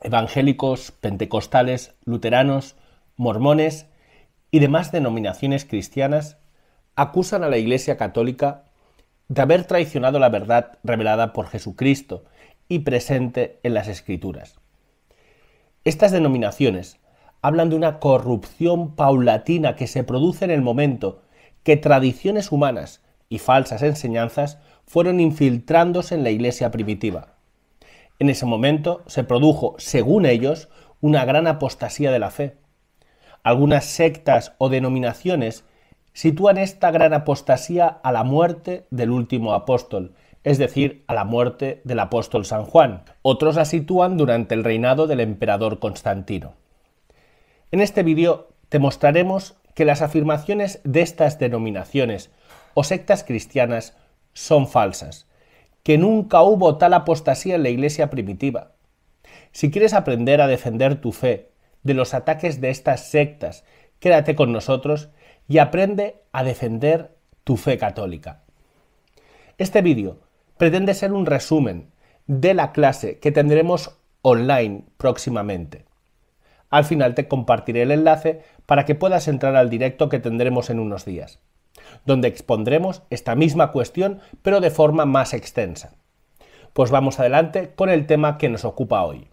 evangélicos, pentecostales, luteranos, mormones y demás denominaciones cristianas acusan a la Iglesia Católica de haber traicionado la verdad revelada por Jesucristo y presente en las Escrituras. Estas denominaciones hablan de una corrupción paulatina que se produce en el momento que tradiciones humanas y falsas enseñanzas fueron infiltrándose en la Iglesia primitiva. En ese momento se produjo, según ellos, una gran apostasía de la fe. Algunas sectas o denominaciones sitúan esta gran apostasía a la muerte del último apóstol, es decir, a la muerte del apóstol San Juan. Otros la sitúan durante el reinado del emperador Constantino. En este vídeo te mostraremos que las afirmaciones de estas denominaciones o sectas cristianas son falsas que nunca hubo tal apostasía en la iglesia primitiva. Si quieres aprender a defender tu fe de los ataques de estas sectas, quédate con nosotros y aprende a defender tu fe católica. Este vídeo pretende ser un resumen de la clase que tendremos online próximamente. Al final te compartiré el enlace para que puedas entrar al directo que tendremos en unos días donde expondremos esta misma cuestión, pero de forma más extensa. Pues vamos adelante con el tema que nos ocupa hoy.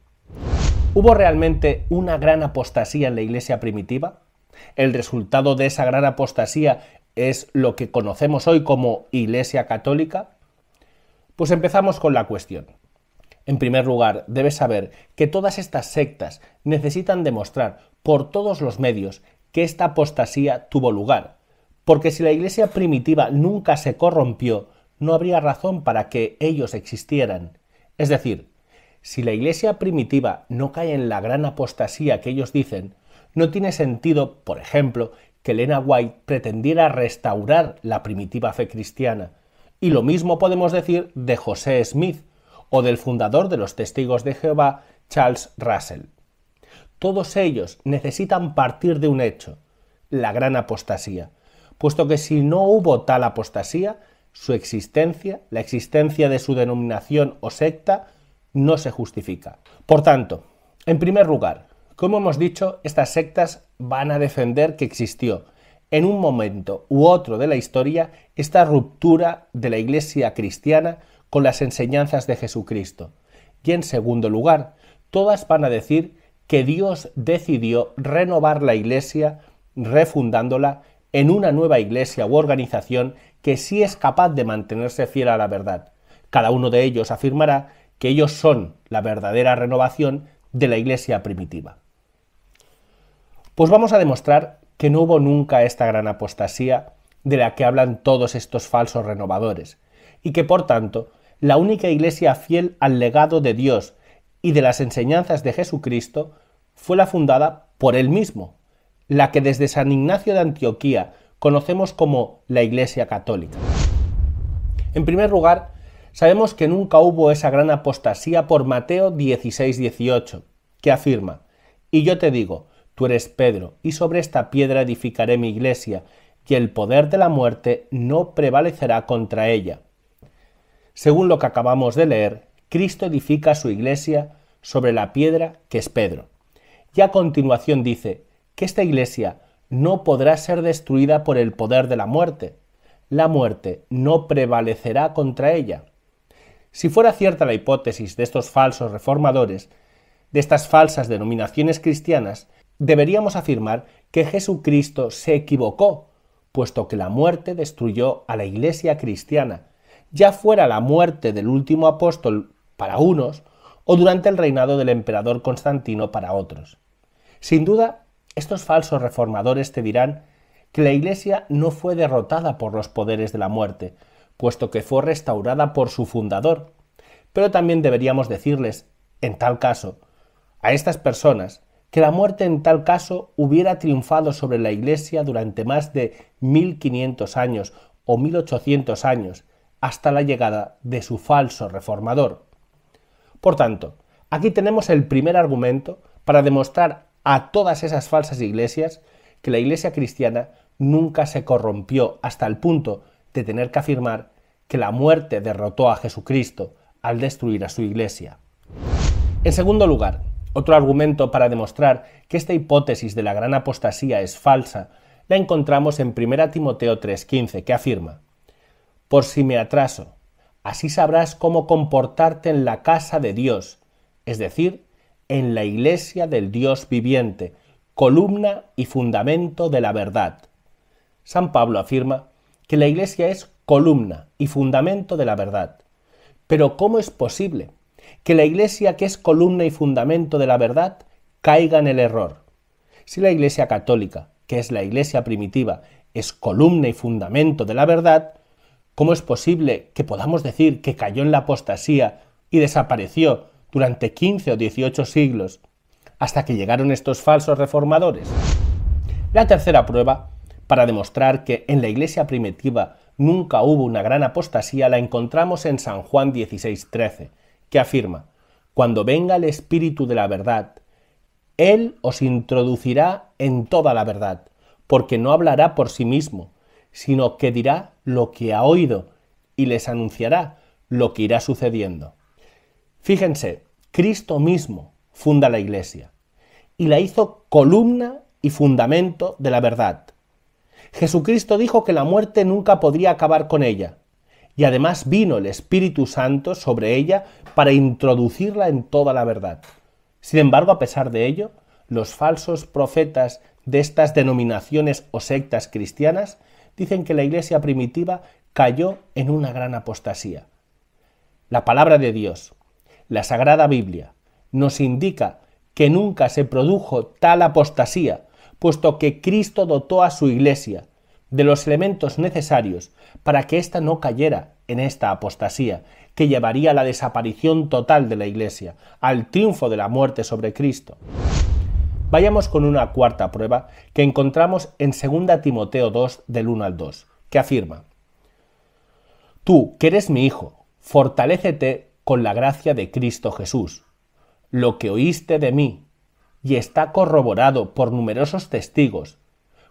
¿Hubo realmente una gran apostasía en la iglesia primitiva? El resultado de esa gran apostasía es lo que conocemos hoy como Iglesia Católica? Pues empezamos con la cuestión. En primer lugar, debes saber que todas estas sectas necesitan demostrar por todos los medios que esta apostasía tuvo lugar, porque si la iglesia primitiva nunca se corrompió, no habría razón para que ellos existieran. Es decir, si la iglesia primitiva no cae en la gran apostasía que ellos dicen, no tiene sentido, por ejemplo, que Elena White pretendiera restaurar la primitiva fe cristiana. Y lo mismo podemos decir de José Smith o del fundador de los testigos de Jehová, Charles Russell. Todos ellos necesitan partir de un hecho, la gran apostasía puesto que si no hubo tal apostasía, su existencia, la existencia de su denominación o secta, no se justifica. Por tanto, en primer lugar, como hemos dicho, estas sectas van a defender que existió en un momento u otro de la historia esta ruptura de la Iglesia cristiana con las enseñanzas de Jesucristo. Y en segundo lugar, todas van a decir que Dios decidió renovar la Iglesia refundándola en una nueva iglesia u organización que sí es capaz de mantenerse fiel a la verdad. Cada uno de ellos afirmará que ellos son la verdadera renovación de la iglesia primitiva. Pues vamos a demostrar que no hubo nunca esta gran apostasía de la que hablan todos estos falsos renovadores, y que por tanto la única iglesia fiel al legado de Dios y de las enseñanzas de Jesucristo fue la fundada por él mismo, la que desde San Ignacio de Antioquía conocemos como la Iglesia Católica. En primer lugar, sabemos que nunca hubo esa gran apostasía por Mateo 16-18, que afirma, y yo te digo, tú eres Pedro, y sobre esta piedra edificaré mi iglesia, y el poder de la muerte no prevalecerá contra ella. Según lo que acabamos de leer, Cristo edifica su iglesia sobre la piedra que es Pedro. Y a continuación dice, que esta iglesia no podrá ser destruida por el poder de la muerte. La muerte no prevalecerá contra ella. Si fuera cierta la hipótesis de estos falsos reformadores, de estas falsas denominaciones cristianas, deberíamos afirmar que Jesucristo se equivocó, puesto que la muerte destruyó a la iglesia cristiana, ya fuera la muerte del último apóstol para unos o durante el reinado del emperador Constantino para otros. Sin duda, estos falsos reformadores te dirán que la Iglesia no fue derrotada por los poderes de la muerte, puesto que fue restaurada por su fundador. Pero también deberíamos decirles, en tal caso, a estas personas, que la muerte en tal caso hubiera triunfado sobre la Iglesia durante más de 1500 años o 1800 años, hasta la llegada de su falso reformador. Por tanto, aquí tenemos el primer argumento para demostrar a todas esas falsas iglesias que la iglesia cristiana nunca se corrompió hasta el punto de tener que afirmar que la muerte derrotó a Jesucristo al destruir a su iglesia. En segundo lugar, otro argumento para demostrar que esta hipótesis de la gran apostasía es falsa la encontramos en 1 Timoteo 3:15, que afirma, Por si me atraso, así sabrás cómo comportarte en la casa de Dios, es decir, en la iglesia del Dios viviente, columna y fundamento de la verdad. San Pablo afirma que la iglesia es columna y fundamento de la verdad. Pero ¿cómo es posible que la iglesia que es columna y fundamento de la verdad caiga en el error? Si la iglesia católica, que es la iglesia primitiva, es columna y fundamento de la verdad, ¿cómo es posible que podamos decir que cayó en la apostasía y desapareció durante 15 o 18 siglos, hasta que llegaron estos falsos reformadores. La tercera prueba, para demostrar que en la iglesia primitiva nunca hubo una gran apostasía, la encontramos en San Juan 16:13, que afirma, Cuando venga el Espíritu de la verdad, Él os introducirá en toda la verdad, porque no hablará por sí mismo, sino que dirá lo que ha oído y les anunciará lo que irá sucediendo. Fíjense, Cristo mismo funda la Iglesia y la hizo columna y fundamento de la verdad. Jesucristo dijo que la muerte nunca podría acabar con ella, y además vino el Espíritu Santo sobre ella para introducirla en toda la verdad. Sin embargo, a pesar de ello, los falsos profetas de estas denominaciones o sectas cristianas dicen que la iglesia primitiva cayó en una gran apostasía. La palabra de Dios, la Sagrada Biblia nos indica que nunca se produjo tal apostasía, puesto que Cristo dotó a su Iglesia de los elementos necesarios para que ésta no cayera en esta apostasía, que llevaría a la desaparición total de la Iglesia, al triunfo de la muerte sobre Cristo. Vayamos con una cuarta prueba que encontramos en 2 Timoteo 2 del 1 al 2, que afirma, Tú, que eres mi hijo, fortalécete con la gracia de Cristo Jesús. Lo que oíste de mí, y está corroborado por numerosos testigos,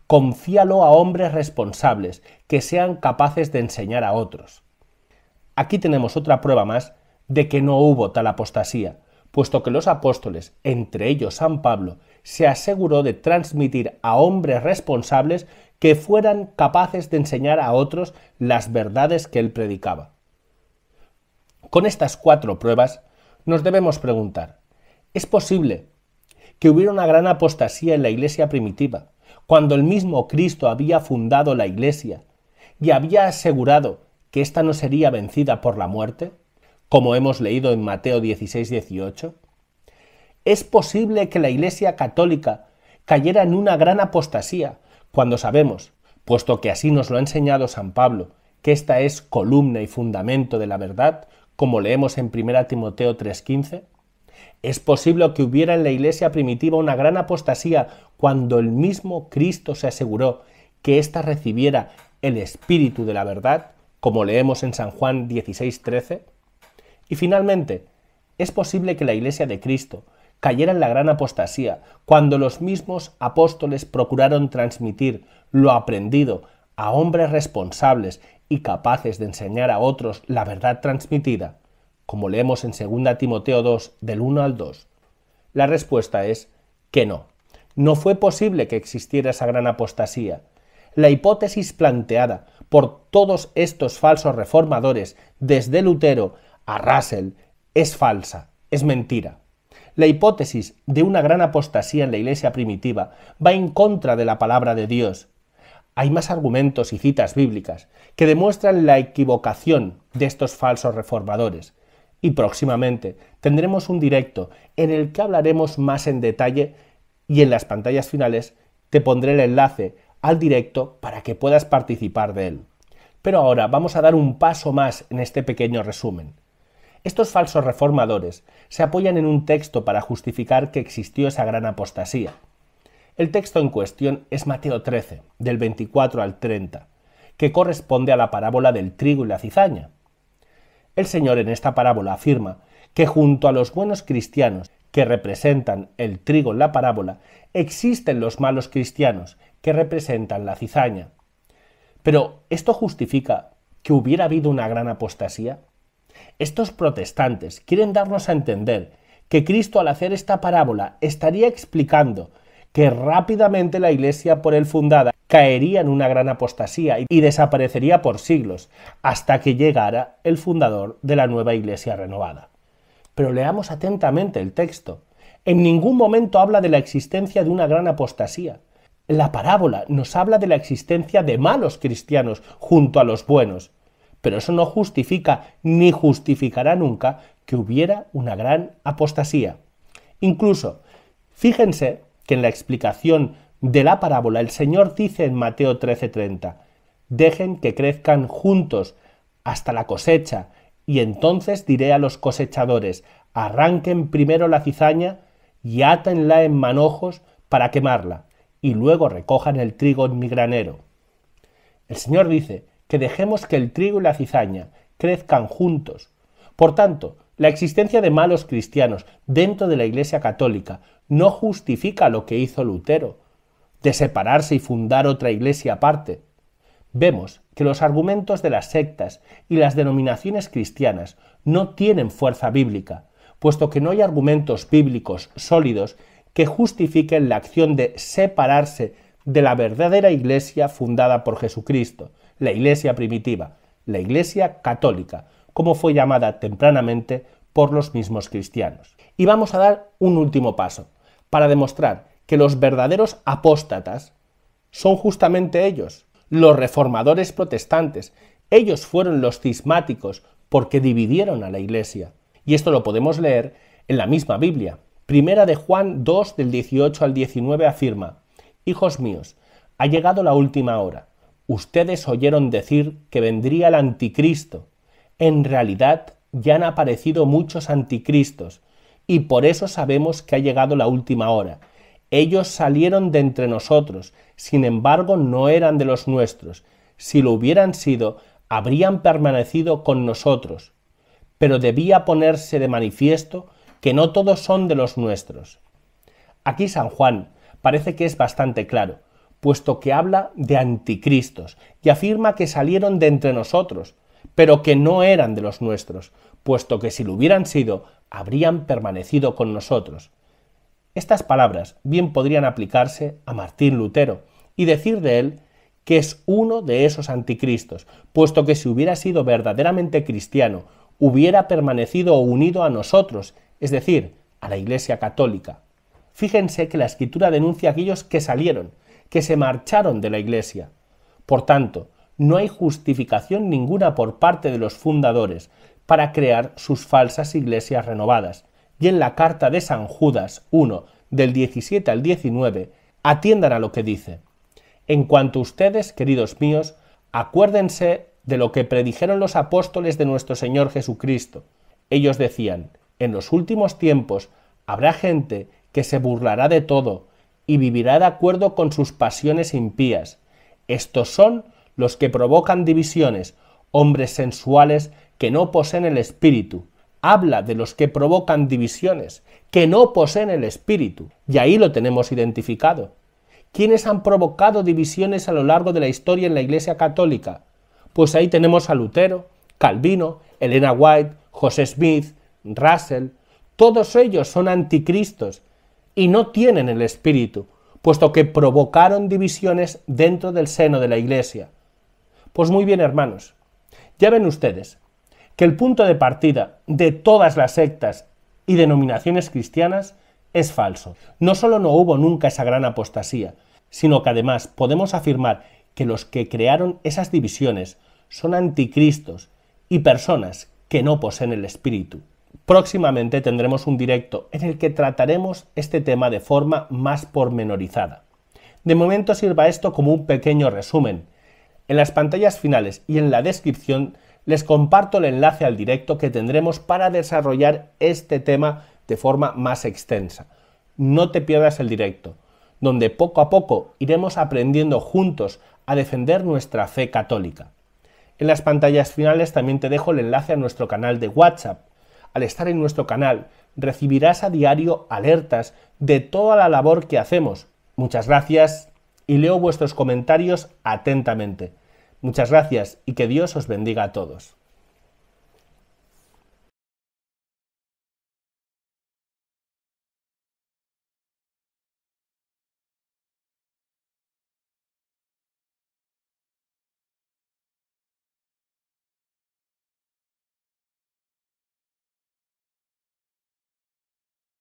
confíalo a hombres responsables que sean capaces de enseñar a otros. Aquí tenemos otra prueba más de que no hubo tal apostasía, puesto que los apóstoles, entre ellos San Pablo, se aseguró de transmitir a hombres responsables que fueran capaces de enseñar a otros las verdades que él predicaba. Con estas cuatro pruebas nos debemos preguntar, ¿es posible que hubiera una gran apostasía en la iglesia primitiva, cuando el mismo Cristo había fundado la iglesia y había asegurado que ésta no sería vencida por la muerte, como hemos leído en Mateo 16, 18? ¿Es posible que la iglesia católica cayera en una gran apostasía cuando sabemos, puesto que así nos lo ha enseñado San Pablo, que esta es columna y fundamento de la verdad, como leemos en 1 Timoteo 3:15? Es posible que hubiera en la iglesia primitiva una gran apostasía cuando el mismo Cristo se aseguró que ésta recibiera el espíritu de la verdad, como leemos en San Juan 16:13. Y finalmente, es posible que la iglesia de Cristo cayera en la gran apostasía cuando los mismos apóstoles procuraron transmitir lo aprendido a hombres responsables y capaces de enseñar a otros la verdad transmitida, como leemos en 2 Timoteo 2 del 1 al 2? La respuesta es que no. No fue posible que existiera esa gran apostasía. La hipótesis planteada por todos estos falsos reformadores, desde Lutero a Russell, es falsa, es mentira. La hipótesis de una gran apostasía en la Iglesia primitiva va en contra de la palabra de Dios hay más argumentos y citas bíblicas que demuestran la equivocación de estos falsos reformadores. Y próximamente tendremos un directo en el que hablaremos más en detalle y en las pantallas finales te pondré el enlace al directo para que puedas participar de él. Pero ahora vamos a dar un paso más en este pequeño resumen. Estos falsos reformadores se apoyan en un texto para justificar que existió esa gran apostasía. El texto en cuestión es Mateo 13, del 24 al 30, que corresponde a la parábola del trigo y la cizaña. El Señor en esta parábola afirma que junto a los buenos cristianos que representan el trigo en la parábola, existen los malos cristianos que representan la cizaña. Pero ¿esto justifica que hubiera habido una gran apostasía? Estos protestantes quieren darnos a entender que Cristo al hacer esta parábola estaría explicando que rápidamente la iglesia por él fundada caería en una gran apostasía y desaparecería por siglos, hasta que llegara el fundador de la nueva iglesia renovada. Pero leamos atentamente el texto. En ningún momento habla de la existencia de una gran apostasía. La parábola nos habla de la existencia de malos cristianos junto a los buenos, pero eso no justifica ni justificará nunca que hubiera una gran apostasía. Incluso, fíjense que en la explicación de la parábola el Señor dice en Mateo 13:30, dejen que crezcan juntos hasta la cosecha, y entonces diré a los cosechadores, arranquen primero la cizaña y átenla en manojos para quemarla, y luego recojan el trigo en mi granero. El Señor dice que dejemos que el trigo y la cizaña crezcan juntos. Por tanto, la existencia de malos cristianos dentro de la Iglesia católica no justifica lo que hizo Lutero, de separarse y fundar otra iglesia aparte. Vemos que los argumentos de las sectas y las denominaciones cristianas no tienen fuerza bíblica, puesto que no hay argumentos bíblicos sólidos que justifiquen la acción de separarse de la verdadera iglesia fundada por Jesucristo, la iglesia primitiva, la iglesia católica, como fue llamada tempranamente por los mismos cristianos. Y vamos a dar un último paso para demostrar que los verdaderos apóstatas son justamente ellos, los reformadores protestantes. Ellos fueron los cismáticos porque dividieron a la Iglesia. Y esto lo podemos leer en la misma Biblia. Primera de Juan 2 del 18 al 19 afirma, Hijos míos, ha llegado la última hora. Ustedes oyeron decir que vendría el anticristo en realidad ya han aparecido muchos anticristos, y por eso sabemos que ha llegado la última hora. Ellos salieron de entre nosotros, sin embargo no eran de los nuestros. Si lo hubieran sido, habrían permanecido con nosotros. Pero debía ponerse de manifiesto que no todos son de los nuestros. Aquí San Juan parece que es bastante claro, puesto que habla de anticristos y afirma que salieron de entre nosotros, pero que no eran de los nuestros, puesto que si lo hubieran sido, habrían permanecido con nosotros. Estas palabras bien podrían aplicarse a Martín Lutero y decir de él que es uno de esos anticristos, puesto que si hubiera sido verdaderamente cristiano, hubiera permanecido unido a nosotros, es decir, a la Iglesia Católica. Fíjense que la Escritura denuncia a aquellos que salieron, que se marcharon de la Iglesia. Por tanto, no hay justificación ninguna por parte de los fundadores para crear sus falsas iglesias renovadas. Y en la carta de San Judas 1, del 17 al 19, atiendan a lo que dice. En cuanto a ustedes, queridos míos, acuérdense de lo que predijeron los apóstoles de nuestro Señor Jesucristo. Ellos decían, en los últimos tiempos habrá gente que se burlará de todo y vivirá de acuerdo con sus pasiones impías. Estos son los que provocan divisiones, hombres sensuales que no poseen el espíritu. Habla de los que provocan divisiones, que no poseen el espíritu. Y ahí lo tenemos identificado. ¿Quiénes han provocado divisiones a lo largo de la historia en la Iglesia Católica? Pues ahí tenemos a Lutero, Calvino, Elena White, José Smith, Russell. Todos ellos son anticristos y no tienen el espíritu, puesto que provocaron divisiones dentro del seno de la Iglesia. Pues muy bien, hermanos. Ya ven ustedes que el punto de partida de todas las sectas y denominaciones cristianas es falso. No solo no hubo nunca esa gran apostasía, sino que además podemos afirmar que los que crearon esas divisiones son anticristos y personas que no poseen el espíritu. Próximamente tendremos un directo en el que trataremos este tema de forma más pormenorizada. De momento sirva esto como un pequeño resumen en las pantallas finales y en la descripción les comparto el enlace al directo que tendremos para desarrollar este tema de forma más extensa. No te pierdas el directo, donde poco a poco iremos aprendiendo juntos a defender nuestra fe católica. En las pantallas finales también te dejo el enlace a nuestro canal de WhatsApp. Al estar en nuestro canal recibirás a diario alertas de toda la labor que hacemos. Muchas gracias y leo vuestros comentarios atentamente. Muchas gracias y que Dios os bendiga a todos.